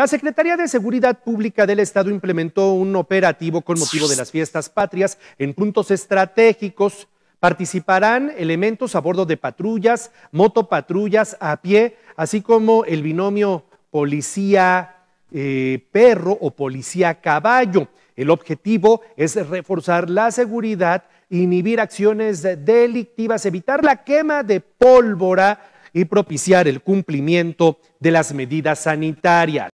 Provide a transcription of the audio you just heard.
La Secretaría de Seguridad Pública del Estado implementó un operativo con motivo de las fiestas patrias en puntos estratégicos. Participarán elementos a bordo de patrullas, motopatrullas a pie, así como el binomio policía eh, perro o policía caballo. El objetivo es reforzar la seguridad, inhibir acciones delictivas, evitar la quema de pólvora y propiciar el cumplimiento de las medidas sanitarias.